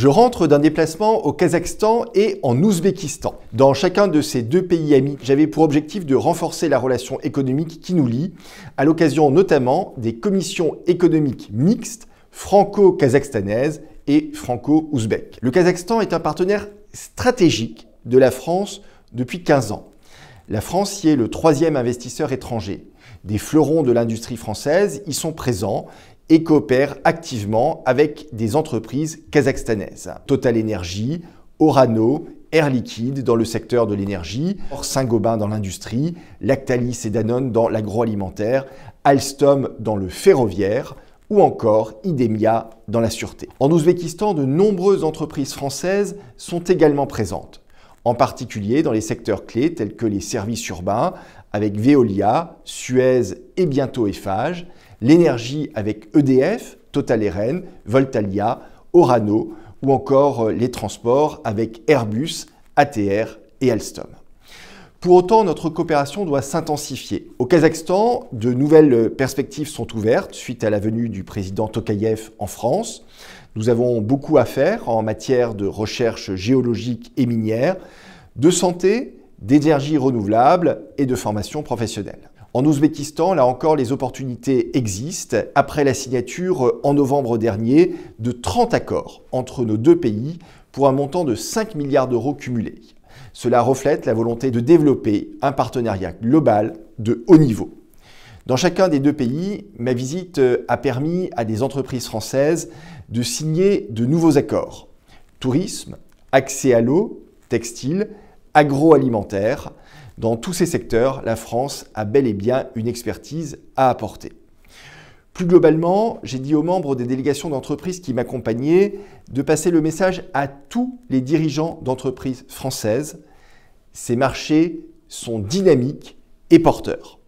Je rentre d'un déplacement au Kazakhstan et en Ouzbékistan. Dans chacun de ces deux pays amis, j'avais pour objectif de renforcer la relation économique qui nous lie, à l'occasion notamment des commissions économiques mixtes franco-kazakhstanaises et franco-ouzbèques. Le Kazakhstan est un partenaire stratégique de la France depuis 15 ans. La France y est le troisième investisseur étranger. Des fleurons de l'industrie française y sont présents et coopère activement avec des entreprises kazakhstanaises. Total Energy, Orano, Air Liquide dans le secteur de l'énergie, Saint-Gobain dans l'industrie, Lactalis et Danone dans l'agroalimentaire, Alstom dans le ferroviaire, ou encore Idemia dans la sûreté. En Ouzbékistan, de nombreuses entreprises françaises sont également présentes en particulier dans les secteurs clés tels que les services urbains avec Veolia, Suez et bientôt Efage, l'énergie avec EDF, Total Eren, Voltalia, Orano ou encore euh, les transports avec Airbus, ATR et Alstom. Pour autant, notre coopération doit s'intensifier. Au Kazakhstan, de nouvelles perspectives sont ouvertes suite à la venue du président Tokayev en France. Nous avons beaucoup à faire en matière de recherche géologique et minière, de santé, d'énergie renouvelable et de formation professionnelle. En Ouzbékistan, là encore, les opportunités existent après la signature en novembre dernier de 30 accords entre nos deux pays pour un montant de 5 milliards d'euros cumulés. Cela reflète la volonté de développer un partenariat global de haut niveau. Dans chacun des deux pays, ma visite euh, a permis à des entreprises françaises de signer de nouveaux accords. Tourisme, accès à l'eau, textile, agroalimentaire. Dans tous ces secteurs, la France a bel et bien une expertise à apporter. Plus globalement, j'ai dit aux membres des délégations d'entreprises qui m'accompagnaient de passer le message à tous les dirigeants d'entreprises françaises. Ces marchés sont dynamiques et porteurs.